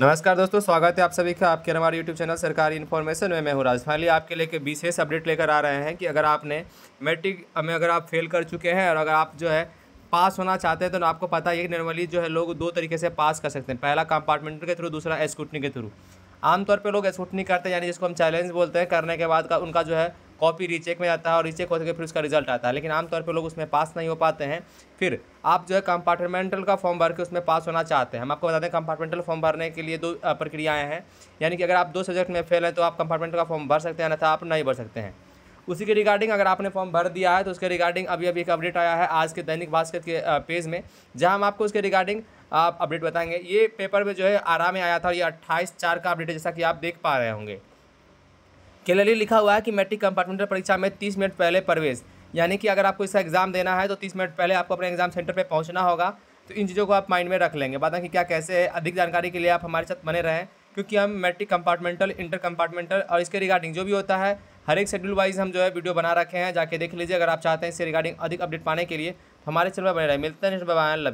नमस्कार दोस्तों स्वागत है आप सभी का आपके हमारे यूट्यूब चैनल सरकारी इन्फॉर्मेशन में मैं हूँ राज फाइनली आपके लेके विशेष अपडेट लेकर आ रहे हैं कि अगर आपने मैट्रिक में अगर आप फेल कर चुके हैं और अगर आप जो है पास होना चाहते हैं तो आपको पता है कि नॉर्मली जो है लोग दो तरीके से पास कर सकते हैं पहला कंपार्टमेंट के थ्रू दूसरा स्कूटनी के थ्रू आमतौर पर लोग स्कूटनी करते हैं यानी जिसको हम चैलेंज बोलते हैं करने के बाद का उनका जो है कॉपी रीचेक में जाता है और रीचेक हो सके फिर उसका रिजल्ट आता है लेकिन आमतौर पर लोग उसमें पास नहीं हो पाते हैं फिर आप जो है कंपार्टमेंटल का फॉर्म भर के उसमें पास होना चाहते हैं हम आपको बता दें कंपार्टमेंटल फॉर्म भरने के लिए दो प्रक्रियाएँ हैं यानी कि अगर आप दो सब्जेक्ट में फेल हैं तो आप कंपार्टमेंटल का फॉर्म भर सकते हैं अन्यथा आप नहीं भर सकते हैं उसी के रिगार्डिंग अगर आपने फॉर्म भर दिया है तो उसके रिगार्डिंग अभी अभी एक अपडेट आया है आज के दैनिक भास्कर के पेज में जहां हम आपको उसके रिगार्डिंग आप अपडेट बताएंगे ये पेपर में जो है आरा में आया था और ये अट्ठाईस चार का अपडेट है जैसा कि आप देख पा रहे होंगे क्लियरली लिखा हुआ है कि मैट्रिक कंपार्टमेंटल परीक्षा में तीस मिनट पहले प्रवेश यानी कि अगर आपको इसका एग्ज़ाम देना है तो तीस मिनट पहले आपको अपने एग्ज़ाम सेंटर पर पहुँचना होगा तो इन चीज़ों को आप माइंड में रख लेंगे बाद कि क्या कैसे है अधिक जानकारी के लिए आप हमारे साथ बने रहें क्योंकि हम मैट्रिक कंपार्टमेंटल इंटर कंपार्टमेंटल और इसके रिगार्डिंग जो भी होता है हर एक शेड्यूल वाइज हम जो है वीडियो बना रखे हैं जाके देख लीजिए अगर आप चाहते हैं इससे रिगार्डिंग अधिक अपडेट पाने के लिए तो हमारे चैनल पर बने रहे मिलते हैं